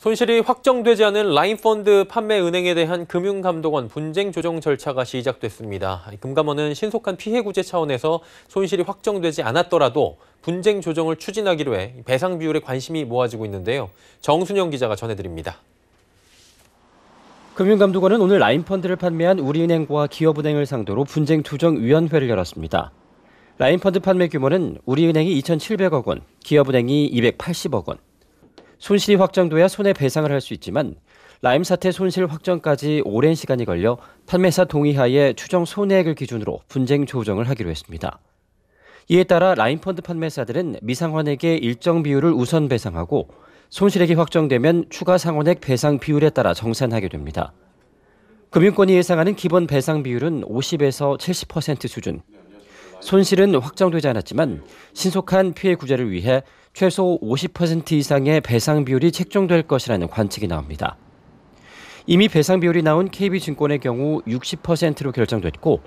손실이 확정되지 않은 라인펀드 판매 은행에 대한 금융감독원 분쟁 조정 절차가 시작됐습니다. 금감원은 신속한 피해 구제 차원에서 손실이 확정되지 않았더라도 분쟁 조정을 추진하기로 해 배상 비율에 관심이 모아지고 있는데요. 정순영 기자가 전해드립니다. 금융감독원은 오늘 라인펀드를 판매한 우리은행과 기업은행을 상대로 분쟁 조정위원회를 열었습니다. 라인펀드 판매 규모는 우리은행이 2,700억 원, 기업은행이 280억 원, 손실이 확정돼야 손해배상을 할 수 있지만 라임 사태 손실 확정까지 오랜 시간이 걸려 판매사 동의하에 추정 손해액을 기준으로 분쟁 조정을 하기로 했습니다. 이에 따라 라임펀드 판매사들은 미상환액의 일정 비율을 우선 배상하고 손실액이 확정되면 추가 상환액 배상 비율에 따라 정산하게 됩니다. 금융권이 예상하는 기본 배상 비율은 50에서 70% 수준, 손실은 확정되지 않았지만 신속한 피해 구제를 위해 최소 50% 이상의 배상 비율이 책정될 것이라는 관측이 나옵니다. 이미 배상 비율이 나온 KB증권의 경우 60%로 결정됐고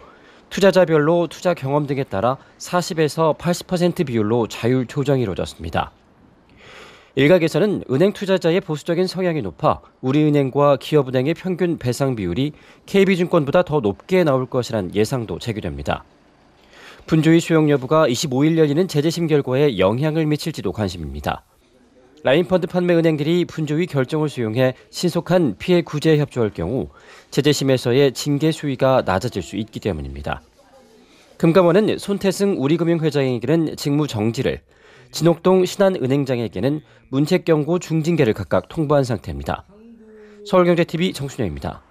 투자자별로 투자 경험 등에 따라 40에서 80% 비율로 자율 조정이 이루어졌습니다. 일각에서는 은행 투자자의 보수적인 성향이 높아 우리은행과 기업은행의 평균 배상 비율이 KB증권보다 더 높게 나올 것이란 예상도 제기됩니다. 분조위 수용 여부가 25일 열리는 제재심 결과에 영향을 미칠지도 관심입니다. 라인펀드 판매 은행들이 분조위 결정을 수용해 신속한 피해 구제에 협조할 경우 제재심에서의 징계 수위가 낮아질 수 있기 때문입니다. 금감원은 손태승 우리금융회장에게는 직무 정지를, 진옥동 신한은행장에게는 문책경고 중징계를 각각 통보한 상태입니다. 서울경제TV 정순영입니다.